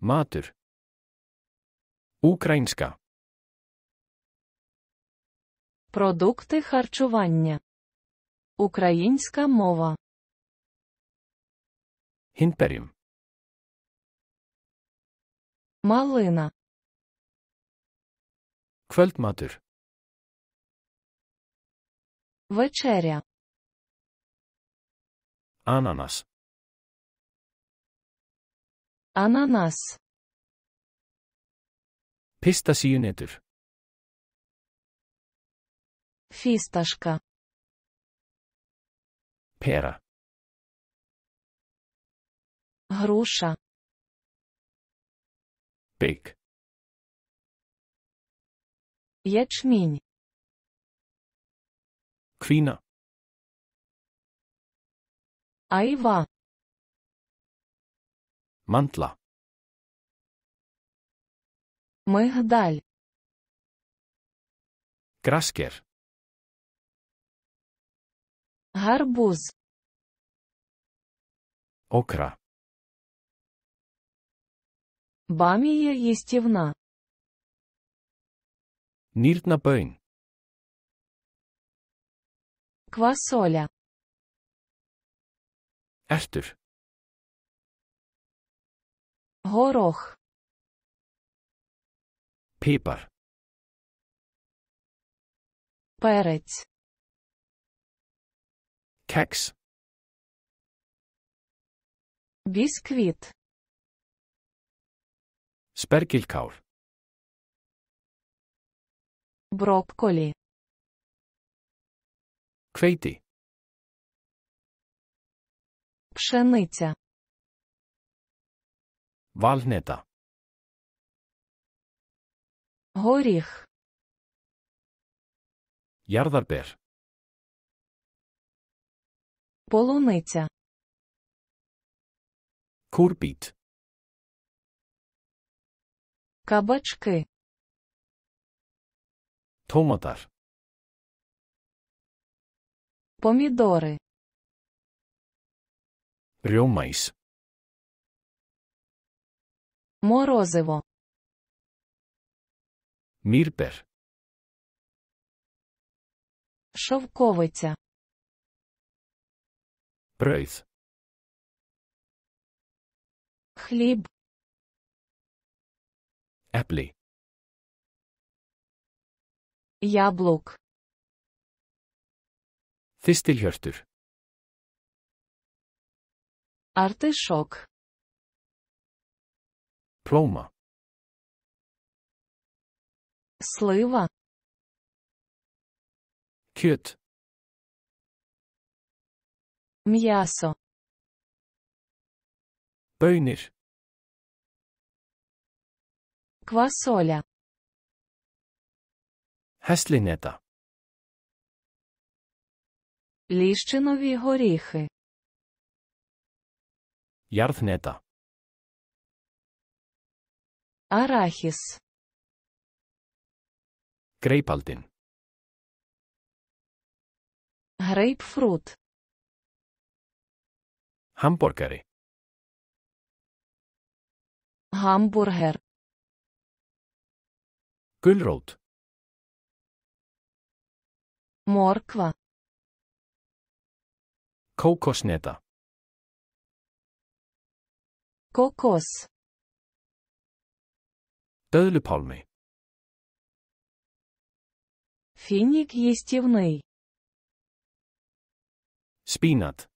Matur. Українська. Продукти харчування. Українська мова. Гінперім. Малина. Квельтматер. Вечеря. Ананас. Ananas. Pistasíuneytur. Fístaska. Pera. Груша. Бик. Ячмінь. Квіна. Айва мантла. Мигдаль. Краскер. Гарбуз. Окра. Бамія їстівна. Ніртнапейн. Квасоля. Ертур горох, Pepper. перець, Кекс, бісквіт, Spergilkál. брокколі, Hveiti. пшениця, Валнета Горіх. Jarðarber. Полуниця. Курпіт. Кабачки. Томатар. Помідори. Рьомайс. Морозиво. Мірпер. Шовковиця. Прейс. Хліб. Еплі. Яблук. Тистильгертур. Артишок. Ploma. Слива. Кіт. М'ясо. Bönir. Квасоля. Häslineta. Ліщинові горіхи. Ярфнета. Арахис. Greipaldin. Grapefruit. Hamborgari. Hamburger. Gulrót. Morkva. Kókosneta. Kokos. Döðlupálmi Финик естивный. Спинат.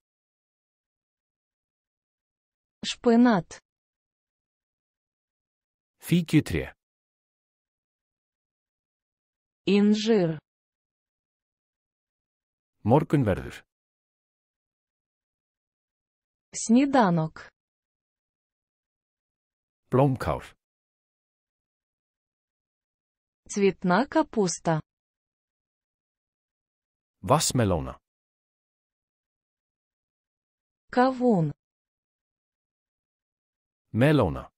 Шпинат. Фикютрия. Инжир. Моркунверður. Сніданок. Blómkál. Цвітна капуста. Васмелона, Кавун. Мелона,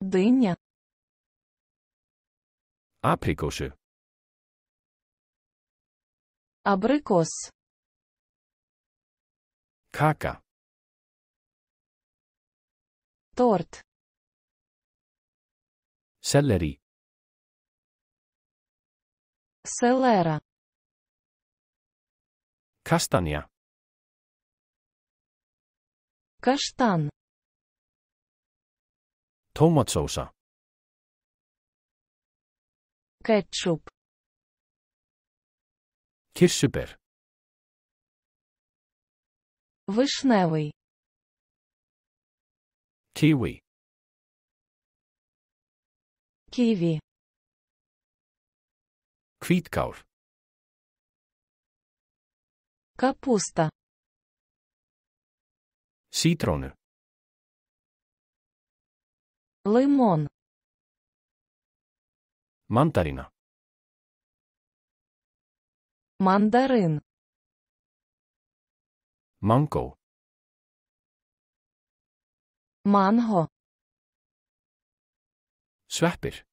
Диня. Aprikosche. Абрикос. Kaka. Торт. celery selera kastanja kasztan tomatsósa ketchup kirsuber вишневий kiwi киви, Hvítkál. Капуста. Ситроны. Лимон. мантарина, Мандарин. манго, Манго. Sveppir.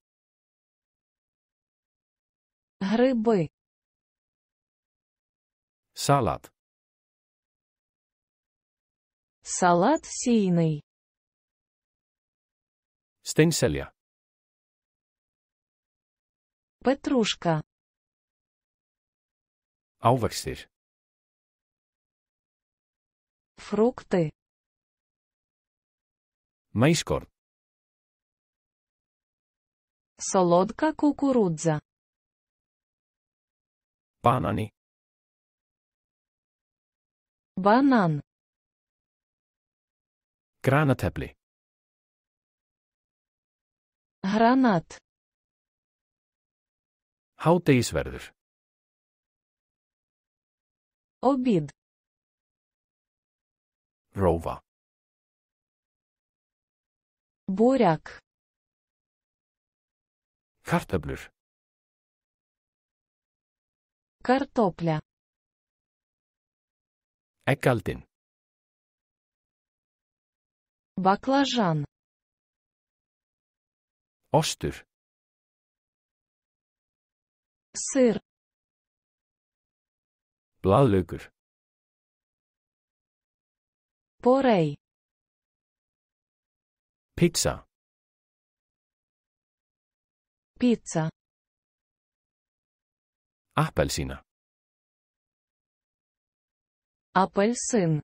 Гриби. Салат. Салат сійний. Стенселя. Петрушка. Auwechsir. Фрукти. Майскорт. Солодка кукурудза. Банани. Банан. Granatäppli. Granat. Hádegisverður. Obid. Rova. Буряк. Картоблер. Картопля. Екалтин. Баклажан. Остер. Сыр. Bladløker. Porei. Pizza. Pizza. Апельсина. Апельсин.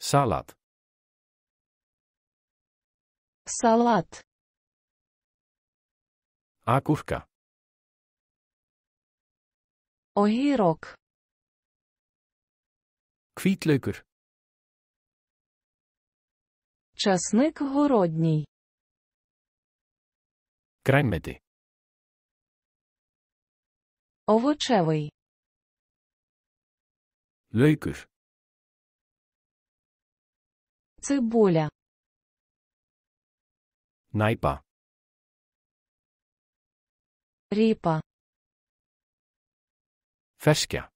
Салат. Салат. Акурка. Огірок. Квітлюкер. Часник городній. Grænmeti Овочевий Laukur Цибуля Найпа Ріпа Ферскя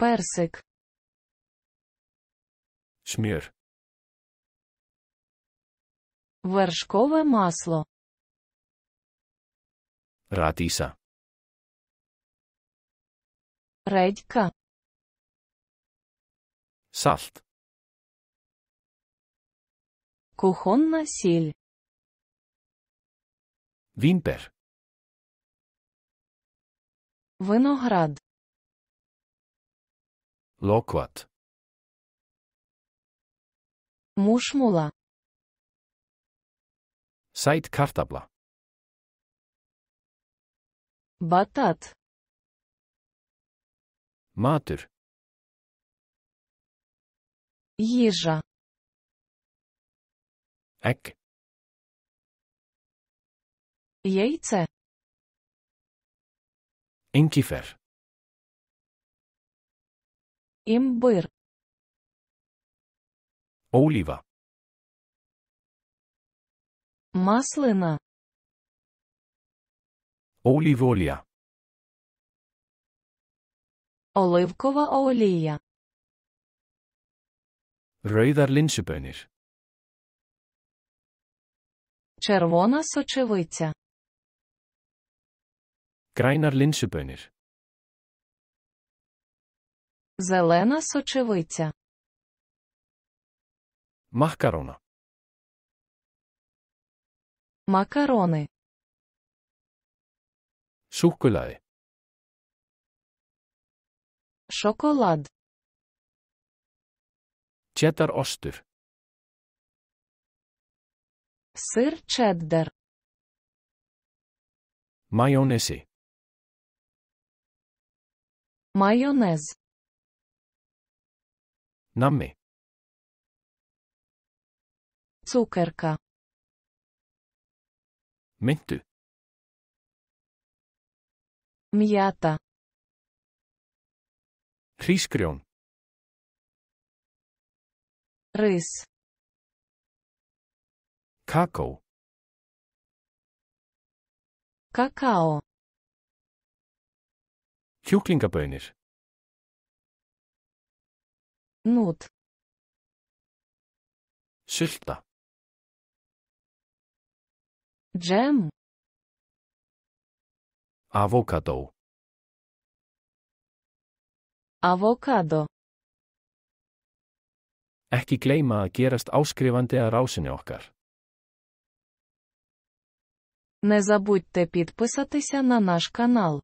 Персик Шмір Вершкове масло. Ратиса. Редька. Салт. Кухонна сіль. Вінпер. Виноград. Локват. Мушмула. Sæt kartabla. Batat. Matur. Їжа. Egg. Яйце. Ingefär. Імбир. Оліва. Маслина. Оліволія. Оливкова олія. Rauðar linsubönir. Червона сочевиця. Grænar linsubönir. Зелена сочевиця. Махкарона Макарони. Chocolade. Шоколад. Cheddarostur. Сир чеддер. Майонези. Майонез. Намми. Цукерка. Myndu. Mjata. Hrísgrjón. Rys. Kakó. Kakao. Hjúklingabönir. Nút. Sylta. Джем. Авокадо. Avokado. Ekki gleyma að gerast áskrifandi að rásinni okkar. Не забудьте підписатися на наш канал.